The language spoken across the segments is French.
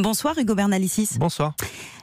Bonsoir Hugo Bernalicis. Bonsoir.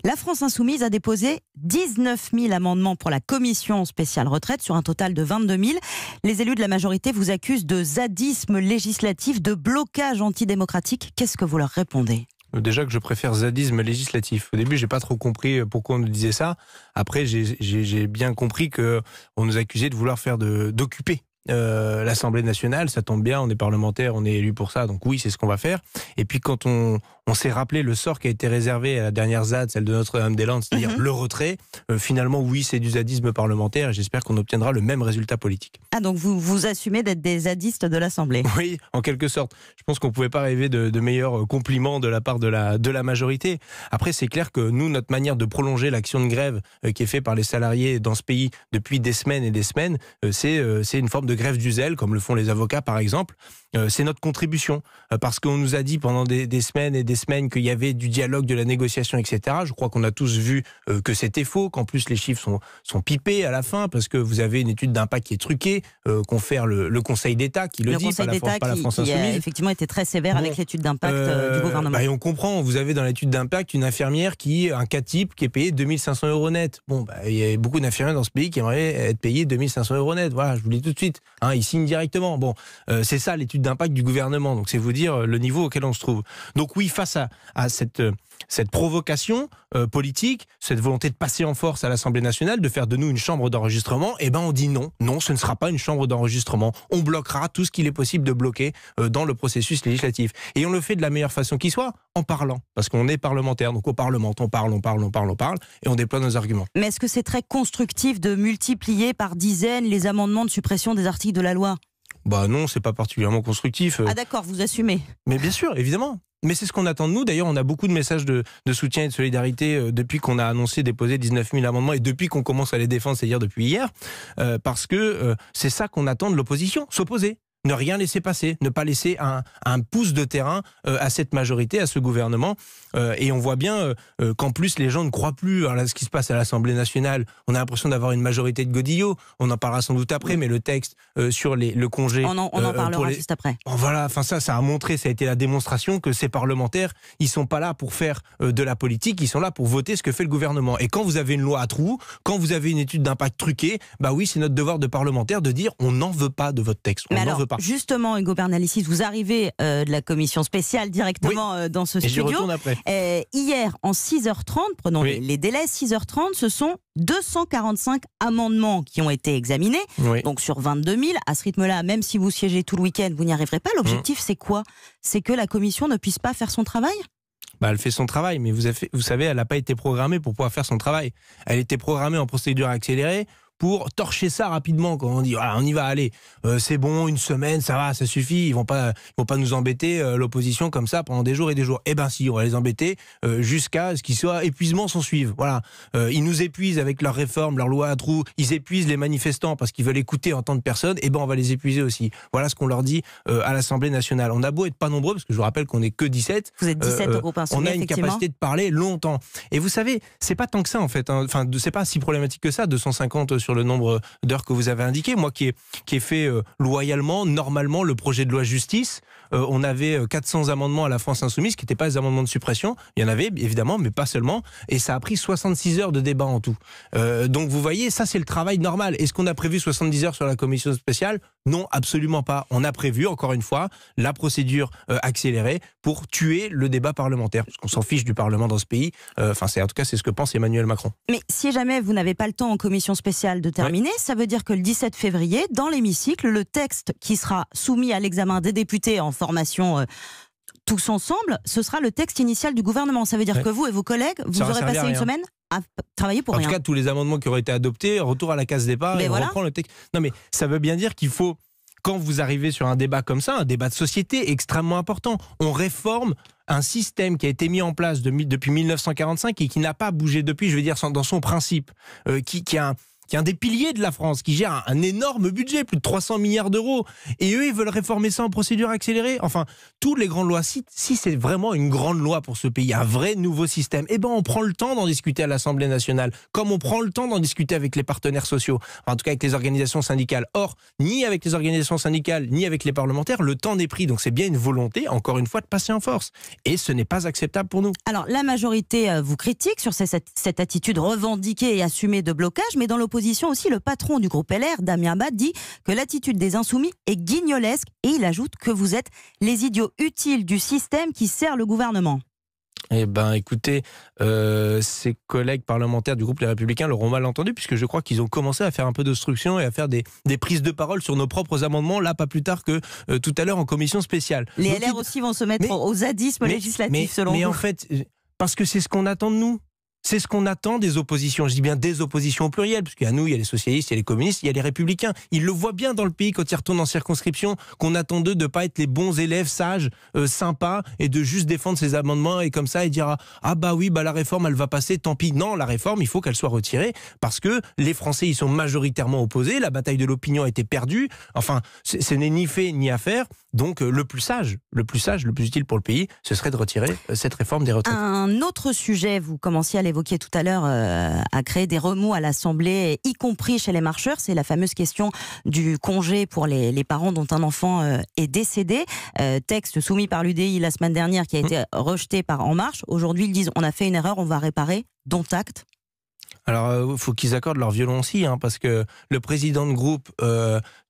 La France Insoumise a déposé 19 000 amendements pour la commission spéciale retraite sur un total de 22 000. Les élus de la majorité vous accusent de zadisme législatif, de blocage antidémocratique. Qu'est-ce que vous leur répondez euh, Déjà que je préfère zadisme législatif. Au début, j'ai pas trop compris euh, pourquoi on nous disait ça. Après, j'ai bien compris que on nous accusait de vouloir faire d'occuper euh, l'Assemblée nationale, ça tombe bien, on est parlementaire, on est élu pour ça, donc oui, c'est ce qu'on va faire. Et puis quand on, on s'est rappelé le sort qui a été réservé à la dernière ZAD, celle de Notre-Dame-des-Landes, c'est-à-dire mhm. le retrait, euh, finalement, oui, c'est du zadisme parlementaire et j'espère qu'on obtiendra le même résultat politique. Ah, donc vous vous assumez d'être des zadistes de l'Assemblée Oui, en quelque sorte. Je pense qu'on ne pouvait pas rêver de, meilleurs euh, compliments de la part de la, de la majorité. Après, c'est clair que nous, notre manière de prolonger l'action de grève qui est faite par les salariés dans ce pays depuis des semaines et des semaines, c'est une forme de grève du zèle, comme le font les avocats par exemple, euh, c'est notre contribution. Euh, parce qu'on nous a dit pendant des, semaines et des semaines qu'il y avait du dialogue, de la négociation, etc. Je crois qu'on a tous vu euh, que c'était faux, qu'en plus les chiffres sont, sont pipés à la fin, parce que vous avez une étude d'impact qui est truquée, qu'on fait le, le, Conseil d'État qui le, dit, Conseil pas, la, France, la France qui, Qui a effectivement été très sévère avec l'étude d'impact du gouvernement. Bah, et on comprend, vous avez dans l'étude d'impact une infirmière qui, un cas type, qui est payé 2500 euros net. Bon, bah, il y a beaucoup d'infirmières dans ce pays qui aimeraient être payées 2500 euros net. Voilà, je vous le dis tout de suite. Hein, ils signent directement. Bon, euh, c'est ça l'étude d'impact du gouvernement. Donc, c'est vous dire euh, le niveau auquel on se trouve. Donc, oui, face à, cette, euh, cette provocation politique, cette volonté de passer en force à l'Assemblée nationale, de faire de nous une chambre d'enregistrement, eh ben, on dit non. Non, ce ne sera pas une chambre d'enregistrement. On bloquera tout ce qu'il est possible de bloquer dans le processus législatif. Et on le fait de la meilleure façon qui soit, en parlant. Parce qu'on est parlementaire. Donc, au Parlement, on parle, on parle, on parle, on parle, et on déploie nos arguments. Mais est-ce que c'est très constructif de multiplier par dizaines les amendements de suppression des de la loi Bah non, c'est pas particulièrement constructif. Euh. Ah d'accord, vous assumez. Mais bien sûr, évidemment. Mais c'est ce qu'on attend de nous. D'ailleurs, on a beaucoup de messages de, soutien et de solidarité euh, depuis qu'on a annoncé déposer 19 000 amendements et depuis qu'on commence à les défendre, c'est-à-dire depuis hier, euh, parce que c'est ça qu'on attend de l'opposition, s'opposer ne rien laisser passer, ne pas laisser un, un pouce de terrain euh, à cette majorité, à ce gouvernement. Euh, et on voit bien euh, qu'en plus, les gens ne croient plus à ce qui se passe à l'Assemblée nationale. On a l'impression d'avoir une majorité de godillot. On en parlera sans doute après, mais le texte sur les, le congé. On en, on parlera juste après. voilà, enfin ça, ça a montré, ça a été la démonstration que ces parlementaires, ils sont pas là pour faire de la politique, ils sont là pour voter ce que fait le gouvernement. Et quand vous avez une loi à trous, quand vous avez une étude d'impact truquée, bah oui, c'est notre devoir de parlementaire de dire on n'en veut pas de votre texte. On n'en veut pas justement, Hugo Bernalicis, vous arrivez euh, de la commission spéciale directement euh, dans ce studio. Après. Euh, hier, en 6h30, prenons les, délais, 6h30, ce sont 245 amendements qui ont été examinés, donc sur 22 000. À ce rythme-là, même si vous siégez tout le week-end, vous n'y arriverez pas. L'objectif, mmh. c'est quoi C'est que la commission ne puisse pas faire son travail bah, elle fait son travail, mais vous, vous savez, elle n'a pas été programmée pour pouvoir faire son travail. Elle était programmée en procédure accélérée pour torcher ça rapidement. Quand on dit, on y va, allez, euh, c'est bon, une semaine, ça va, ça suffit. Ils vont pas, vont pas nous embêter euh, l'opposition comme ça pendant des jours et des jours. Eh ben si, on va les embêter euh, jusqu'à ce qu'ils soient épuisement s'en suivent. Voilà, ils nous épuisent avec leurs réformes, leurs lois à trous. Ils épuisent les manifestants parce qu'ils veulent écouter, entendre personne. Et eh ben on va les épuiser aussi. Voilà ce qu'on leur dit à l'Assemblée nationale. On a beau être pas nombreux, parce que je vous rappelle qu'on n'est que 17. Vous On a une capacité de parler longtemps. Et vous savez, c'est pas tant que ça en fait. Hein. Enfin, c'est pas si problématique que ça. 250 sur le nombre d'heures que vous avez indiqué. Moi qui ai, qui fait euh, loyalement, normalement, le projet de loi justice, euh, on avait 400 euh, amendements à la France insoumise qui n'étaient pas des amendements de suppression. Il y en avait évidemment, mais pas seulement. Et ça a pris 66 heures de débat en tout. donc vous voyez, ça c'est le travail normal. Est-ce qu'on a prévu 70 heures sur la commission spéciale non, absolument pas. On a prévu, encore une fois, la procédure euh, accélérée pour tuer le débat parlementaire, parce qu'on s'en fiche du Parlement dans ce pays. Euh, enfin, c'est en tout cas, c'est ce que pense Emmanuel Macron. Mais si jamais vous n'avez pas le temps en commission spéciale de terminer, ça veut dire que le 17 février, dans l'hémicycle, le texte qui sera soumis à l'examen des députés en formation euh, tous ensemble, ce sera le texte initial du gouvernement. Ça veut dire que vous et vos collègues, vous aurez passé une semaine à travailler pour rien. En tout cas, tous les amendements qui auraient été adoptés, retour à la case départ mais ben on reprend le texte. Non, mais ça veut bien dire qu'il faut, quand vous arrivez sur un débat comme ça, un débat de société extrêmement important, on réforme un système qui a été mis en place depuis 1945 et qui n'a pas bougé depuis, je veux dire, dans son principe, euh, qui, qui a un qui est un des piliers de la France, qui gère un, énorme budget, plus de 300 milliards d'euros. Et eux, ils veulent réformer ça en procédure accélérée. Enfin, toutes les grandes lois, si, c'est vraiment une grande loi pour ce pays, un vrai nouveau système, eh ben on prend le temps d'en discuter à l'Assemblée nationale, comme on prend le temps d'en discuter avec les partenaires sociaux, en tout cas avec les organisations syndicales. Or, ni avec les organisations syndicales, ni avec les parlementaires, le temps n'est pris. Donc c'est bien une volonté, encore une fois, de passer en force. Et ce n'est pas acceptable pour nous. Alors, la majorité euh, vous critique sur cette, cette attitude revendiquée et assumée de blocage, mais dans l'opposition, aussi, le patron du groupe LR, Damien Abad, dit que l'attitude des insoumis est guignolesque et il ajoute que vous êtes les idiots utiles du système qui sert le gouvernement. Eh bien, écoutez, euh, ses collègues parlementaires du groupe Les Républicains l'auront mal entendu, puisque je crois qu'ils ont commencé à faire un peu d'obstruction et à faire des, prises de parole sur nos propres amendements, là, pas plus tard que euh, tout à l'heure en commission spéciale. Les LR aussi vont se mettre aux au zadisme législatif, selon vous. Mais en fait, euh, parce que c'est ce qu'on attend de nous. C'est ce qu'on attend des oppositions. Je dis bien des oppositions au pluriel, parce y nous, il y a les socialistes, il y a les communistes, il y a les républicains. Ils le voient bien dans le pays quand ils retournent en circonscription, qu'on attend d'eux de ne pas être les bons élèves sages, euh, sympas, et de juste défendre ces amendements et comme ça, et dire ah bah oui, bah la réforme, elle va passer, tant pis. Non, la réforme, il faut qu'elle soit retirée parce que les Français, ils sont majoritairement opposés. La bataille de l'opinion a été perdue. Enfin, ce n'est ni fait ni à faire. Donc, euh, le plus sage, le plus sage, le plus utile pour le pays, ce serait de retirer euh, cette réforme des retraites. Un autre sujet, vous commenciez à l'évoquer qui est tout à l'heure, euh, a créé des remous à l'Assemblée, y compris chez les marcheurs. C'est la fameuse question du congé pour les, parents dont un enfant euh, est décédé. Euh, texte soumis par l'UDI la semaine dernière qui a mm. été rejeté par En Marche. Aujourd'hui, ils disent on a fait une erreur, on va réparer. Dont acte. Alors, il faut qu'ils accordent leur violon aussi, hein, parce que le président de groupe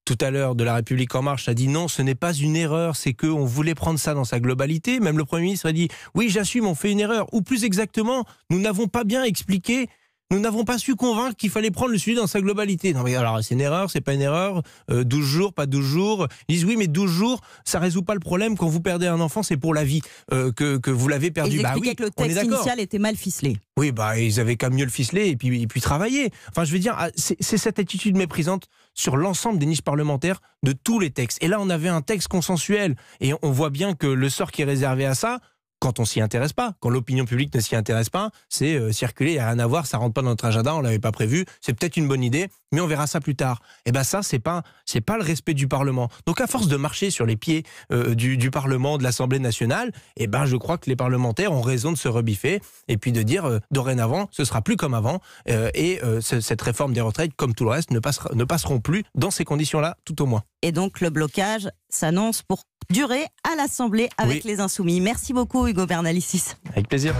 tout à l'heure de La République En Marche a dit non, ce n'est pas une erreur, c'est qu'on voulait prendre ça dans sa globalité. Même le Premier ministre a dit oui, j'assume, on fait une erreur. Ou plus exactement, nous n'avons pas bien expliqué nous n'avons pas su convaincre qu'il fallait prendre le sujet dans sa globalité. Non, mais alors, c'est une erreur, c'est pas une erreur, 12 euh, jours, pas 12 jours. Ils disent, oui, mais 12 jours, ça résout pas le problème. Quand vous perdez un enfant, c'est pour la vie euh, que, que, vous l'avez perdu. Ils bah que le texte initial était mal ficelé. Oui, bah, ils avaient qu'à mieux le ficeler et puis, et puis travailler. Enfin, je veux dire, ah, c'est cette attitude méprisante sur l'ensemble des niches parlementaires de tous les textes. Et là, on avait un texte consensuel. Et on voit bien que le sort qui est réservé à ça, quand on s'y intéresse pas, quand l'opinion publique ne s'y intéresse pas, c'est euh, circuler, il n'y a rien à voir, ça rentre pas dans notre agenda, on l'avait pas prévu, c'est peut-être une bonne idée, mais on verra ça plus tard. Et eh ben ça, c'est pas, c'est pas le respect du Parlement. Donc à force de marcher sur les pieds euh, du, Parlement, de l'Assemblée nationale, et eh ben je crois que les parlementaires ont raison de se rebiffer et puis de dire euh, dorénavant, ce sera plus comme avant et cette réforme des retraites, comme tout le reste, ne passeront plus dans ces conditions-là, tout au moins. Et donc le blocage s'annonce pour durer à l'Assemblée avec les Insoumis. Merci beaucoup Hugo Bernalicis. Avec plaisir.